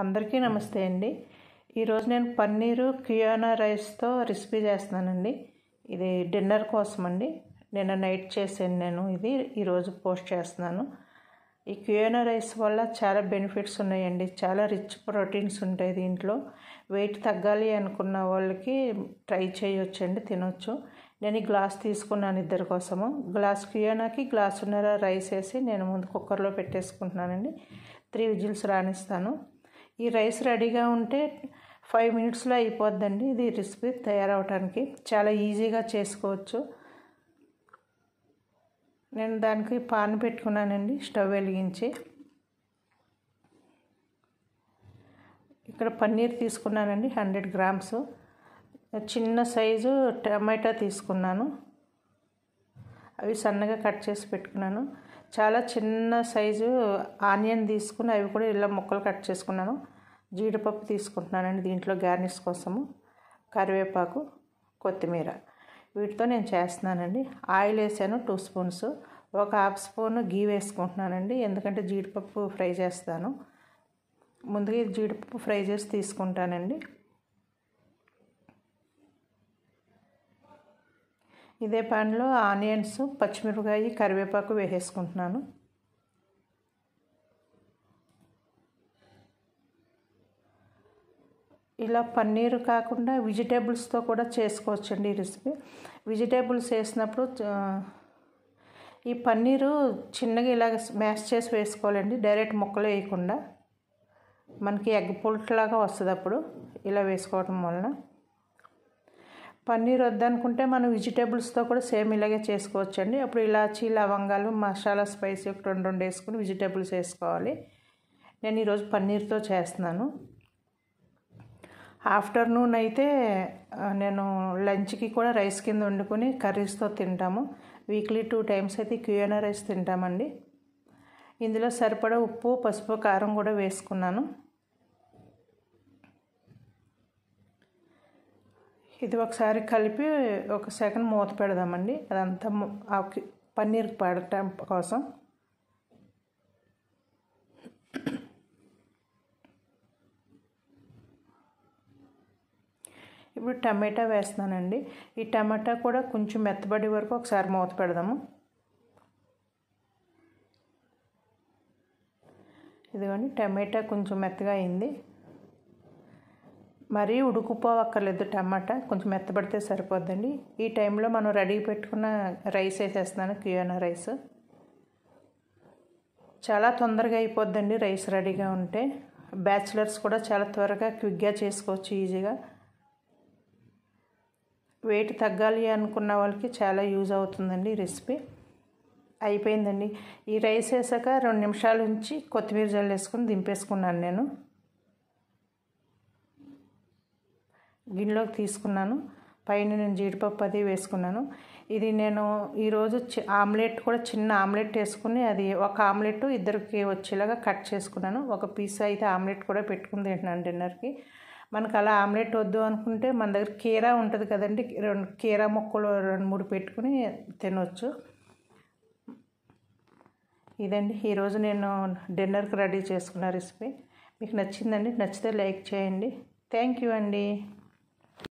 అందరికీ నమస్తే అండి ఈరోజు నేను పన్నీరు కియానా రైస్తో రెసిపీ చేస్తున్నానండి ఇది డిన్నర్ కోసం అండి నిన్న నైట్ చేసాను నేను ఇది ఈరోజు పోస్ట్ చేస్తున్నాను ఈ కియానా రైస్ వల్ల చాలా బెనిఫిట్స్ ఉన్నాయండి చాలా రిచ్ ప్రోటీన్స్ ఉంటాయి దీంట్లో వెయిట్ తగ్గాలి అనుకున్న వాళ్ళకి ట్రై చేయొచ్చండి తినొచ్చు నేను ఈ గ్లాస్ తీసుకున్నాను ఇద్దరి కోసము గ్లాస్ గ్లాస్ గ్లాసున్నర రైస్ వేసి నేను ముందు కుక్కర్లో పెట్టేసుకుంటున్నానండి త్రీ విజిల్స్ రాణిస్తాను ఈ రైస్ రెడీగా ఉంటే ఫైవ్ మినిట్స్లో అయిపోద్దండి ఇది రెసిపీ తయారవడానికి చాలా ఈజీగా చేసుకోవచ్చు నేను దానికి పాన్ పెట్టుకున్నానండి స్టవ్ వెలిగించి ఇక్కడ పన్నీర్ తీసుకున్నానండి హండ్రెడ్ గ్రామ్స్ చిన్న సైజు టమాటా తీసుకున్నాను అవి సన్నగా కట్ చేసి పెట్టుకున్నాను చాలా చిన్న సైజు ఆనియన్ తీసుకుని అవి కూడా ఇలా ముక్కలు కట్ చేసుకున్నాను జీడిపప్పు తీసుకుంటున్నానండి దీంట్లో గార్నిష్ కోసము కరివేపాకు కొత్తిమీర వీటితో నేను చేస్తున్నానండి ఆయిల్ వేసాను టూ స్పూన్స్ ఒక హాఫ్ స్పూన్ గీ వేసుకుంటున్నానండి ఎందుకంటే జీడిపప్పు ఫ్రై చేస్తాను ముందుగా జీడిపప్పు ఫ్రై చేసి తీసుకుంటానండి ఇదే పాన్లో ఆనియన్స్ పచ్చిమిరపకాయ కరివేపాకు వేసేసుకుంటున్నాను ఇలా పన్నీర్ కాకుండా వెజిటేబుల్స్తో కూడా చేసుకోవచ్చండి ఈ రెసిపీ వెజిటేబుల్స్ వేసినప్పుడు ఈ పన్నీరు చిన్నగా ఇలా మ్యాష్ చేసి వేసుకోవాలండి డైరెక్ట్ ముక్కలు వేయకుండా మనకి ఎగ్ పుల్ట్లాగా వస్తుంది అప్పుడు ఇలా వేసుకోవటం వలన పన్నీర్ వద్దనుకుంటే మనం వెజిటేబుల్స్తో కూడా సేమ్ ఇలాగే చేసుకోవచ్చండి అప్పుడు ఇలాచి లవంగాలు మసాలా స్పైస్ ఒక రెండు రెండు వేసుకుని వెజిటేబుల్స్ వేసుకోవాలి నేను ఈరోజు పన్నీర్తో చేస్తున్నాను ఆఫ్టర్నూన్ అయితే నేను లంచ్కి కూడా రైస్ కింద వండుకొని కర్రీస్తో తింటాము వీక్లీ టూ టైమ్స్ అయితే క్యూఎన్ఆర్ రైస్ తింటామండి ఇందులో సరిపడా ఉప్పు పసుపు కారం కూడా వేసుకున్నాను ఇది ఒకసారి కలిపి ఒక సెకండ్ మూత పెడదామండి అదంతా పన్నీర్ పడటం కోసం ఇప్పుడు టమాటా వేస్తున్నానండి ఈ టమాటా కూడా కొంచెం మెత్తబడి వరకు ఒకసారి మూత పెడదాము ఇదిగోండి టమాటా కొంచెం మెత్తగా అయింది మరీ ఉడుకుపోవక్కర్లేదు టమాటా కొంచెం మెత్తబడితే సరిపోద్దండి ఈ టైంలో మనం రెడీ పెట్టుకున్న రైస్ వేసేస్తున్నాను క్యూనా రైస్ చాలా తొందరగా అయిపోద్దండి రైస్ రెడీగా ఉంటే బ్యాచిలర్స్ కూడా చాలా త్వరగా క్విక్గా చేసుకోవచ్చు ఈజీగా వెయిట్ తగ్గాలి అనుకున్న వాళ్ళకి చాలా యూజ్ అవుతుందండి ఈ రెసిపీ అయిపోయిందండి ఈ రైస్ వేసాక రెండు నిమిషాల నుంచి కొత్తిమీర జల్లేసుకుని దింపేసుకున్నాను నేను గిన్నెలోకి తీసుకున్నాను పైన నేను జీడిపప్పు అది వేసుకున్నాను ఇది నేను ఈరోజు చి ఆమ్లెట్ కూడా చిన్న ఆమ్లెట్ వేసుకుని అది ఒక ఆమ్లెట్ ఇద్దరికి వచ్చేలాగా కట్ చేసుకున్నాను ఒక పీస్ అయితే ఆమ్లెట్ కూడా పెట్టుకుని తింటున్నాను డిన్నర్కి మనకు అలా ఆమ్లెట్ వద్దు అనుకుంటే మన దగ్గర కీరా ఉంటుంది కదండి రెండు కీరా ముక్కలు రెండు మూడు పెట్టుకుని తినవచ్చు ఇదండి ఈరోజు నేను డిన్నర్కి రెడీ చేసుకున్న రెసిపీ మీకు నచ్చిందండి నచ్చితే లైక్ చేయండి థ్యాంక్ యూ అండి